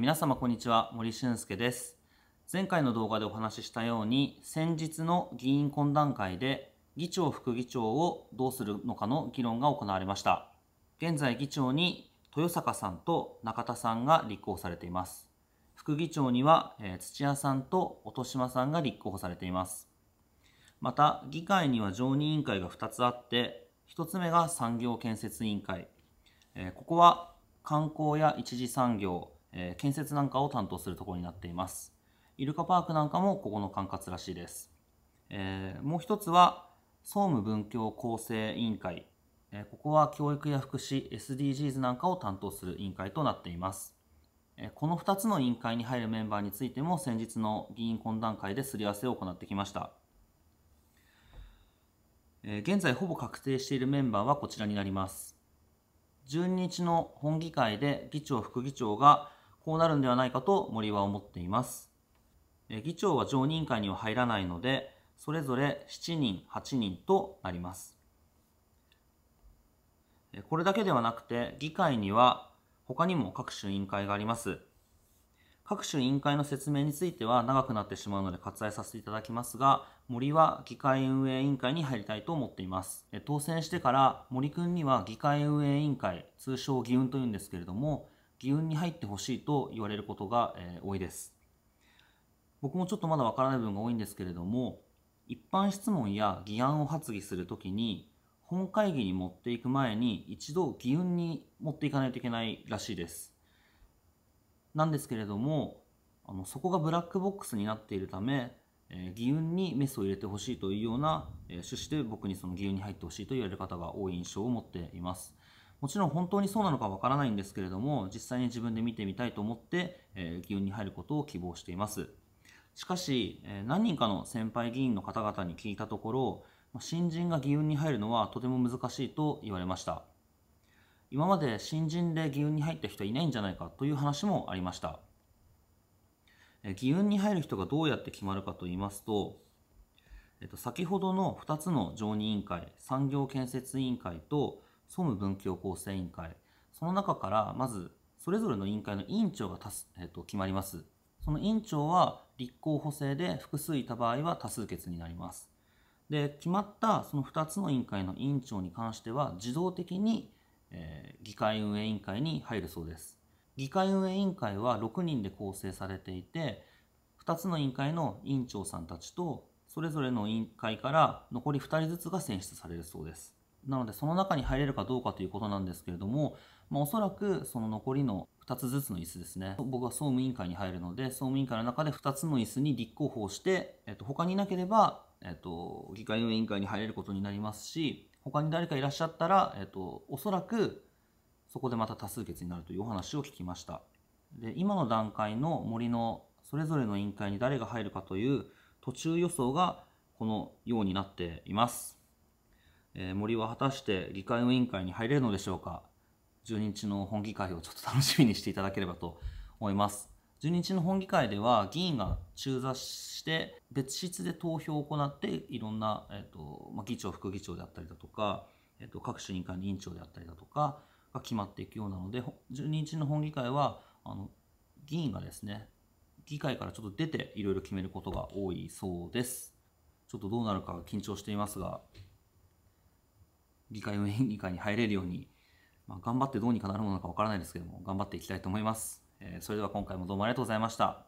皆様こんにちは森俊介です前回の動画でお話ししたように先日の議員懇談会で議長副議長をどうするのかの議論が行われました現在議長に豊坂さんと中田さんが立候補されています副議長には、えー、土屋さんと音島さんが立候補されていますまた議会には常任委員会が2つあって1つ目が産業建設委員会、えー、ここは観光や一次産業えー、建設なんかを担当するところになっています。イルカパークなんかもここの管轄らしいです。えー、もう一つは、総務文教構成委員会。えー、ここは教育や福祉、SDGs なんかを担当する委員会となっています。えー、この2つの委員会に入るメンバーについても先日の議員懇談会ですり合わせを行ってきました。え現在ほぼ確定しているメンバーはこちらになります。12日の本議会で議長副議長がこうなるんではないかと森は思っています。議長は常任会には入らないので、それぞれ7人、8人となります。これだけではなくて、議会には他にも各種委員会があります。各種委員会の説明については長くなってしまうので割愛させていただきますが、森は議会運営委員会に入りたいと思っています。当選してから森くんには議会運営委員会、通称議運というんですけれども、議運に入ってほしいと言われることが、え多いです。僕もちょっとまだわからない部分が多いんですけれども、一般質問や議案を発議するときに、本会議に持っていく前に一度議運に持っていかないといけないらしいです。なんですけれども、あのそこがブラックボックスになっているため、えー、議運にメスを入れてほしいというような、えー、趣旨で僕にその議運に入ってほしいと言われる方が多い印象を持っています。もちろん本当にそうなのかわからないんですけれども、実際に自分で見てみたいと思って、え議運に入ることを希望しています。しかし、え何人かの先輩議員の方々に聞いたところ、新人が議運に入るのはとても難しいと言われました。今まで新人で議運に入った人はいないんじゃないかという話もありました。議運に入る人がどうやって決まるかと言いますと、えっと、先ほどの2つの常任委員会、産業建設委員会と総務文教構成委員会その中からまずそれぞれの委員会の委員長が多数、えっと決まりますその委員長は立候補制で複数いた場合は多数決になりますで決まったその2つの委員会の委員長に関しては自動的に、えー、議会運営委員会に入るそうです議会運営委員会は6人で構成されていて2つの委員会の委員長さんたちとそれぞれの委員会から残り2人ずつが選出されるそうですなのでその中に入れるかどうかということなんですけれども、まあ、おそらくその残りの2つずつの椅子ですね僕は総務委員会に入るので総務委員会の中で2つの椅子に立候補をして、えっと、他にいなければ、えっと、議会運営委員会に入れることになりますし他に誰かいらっしゃったら、えっと、おそらくそこでまた多数決になるというお話を聞きましたで今の段階の森のそれぞれの委員会に誰が入るかという途中予想がこのようになっていますえー、森は果たして議会の委員会に入れるのでしょうか12日の本議会をちょっと楽しみにしていただければと思います12日の本議会では議員が中座して別室で投票を行っていろんな、えーとまあ、議長副議長であったりだとか、えー、と各種委員会の委員長であったりだとかが決まっていくようなので12日の本議会はあの議員がですね議会からちょっと出ていろいろ決めることが多いそうですちょっとどうなるか緊張していますが議会運営委員会に入れるように、まあ、頑張ってどうにかなるものかわからないですけども、頑張っていきたいと思います。えー、それでは今回もどうもありがとうございました。